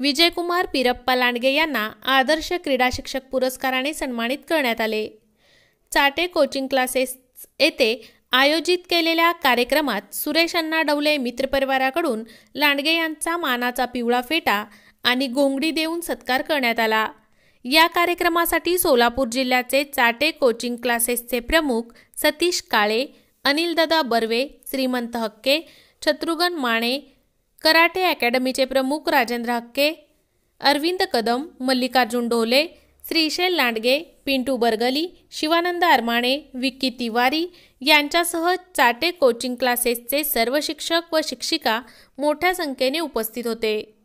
विजयकुमार पिरप्पा लांडगे यांना आदर्श क्रीडा शिक्षक पुरस्काराने सन्मानित करण्यात आले चाटे कोचिंग क्लासेस येथे आयोजित केलेल्या कार्यक्रमात सुरेश अण्णा डवले मित्रपरिवाराकडून लांडगे यांचा मानाचा पिवळा फेटा आणि गोंगडी देऊन सत्कार करण्यात आला या कार्यक्रमासाठी सोलापूर जिल्ह्याचे चाटे कोचिंग क्लासेसचे प्रमुख सतीश काळे अनिलदादा बर्वे श्रीमंत हक्के शत्रुघ्न माणे कराटे अकॅडमीचे प्रमुख राजेंद्र हक्के अरविंद कदम मल्लिकार्जुन ढोले श्रीशैल लांडगे पिंटू बर्गली शिवानंद अरमाणे विक्की तिवारी यांच्यासह चाटे कोचिंग क्लासेसचे सर्व शिक्षक व शिक्षिका मोठ्या संख्येने उपस्थित होते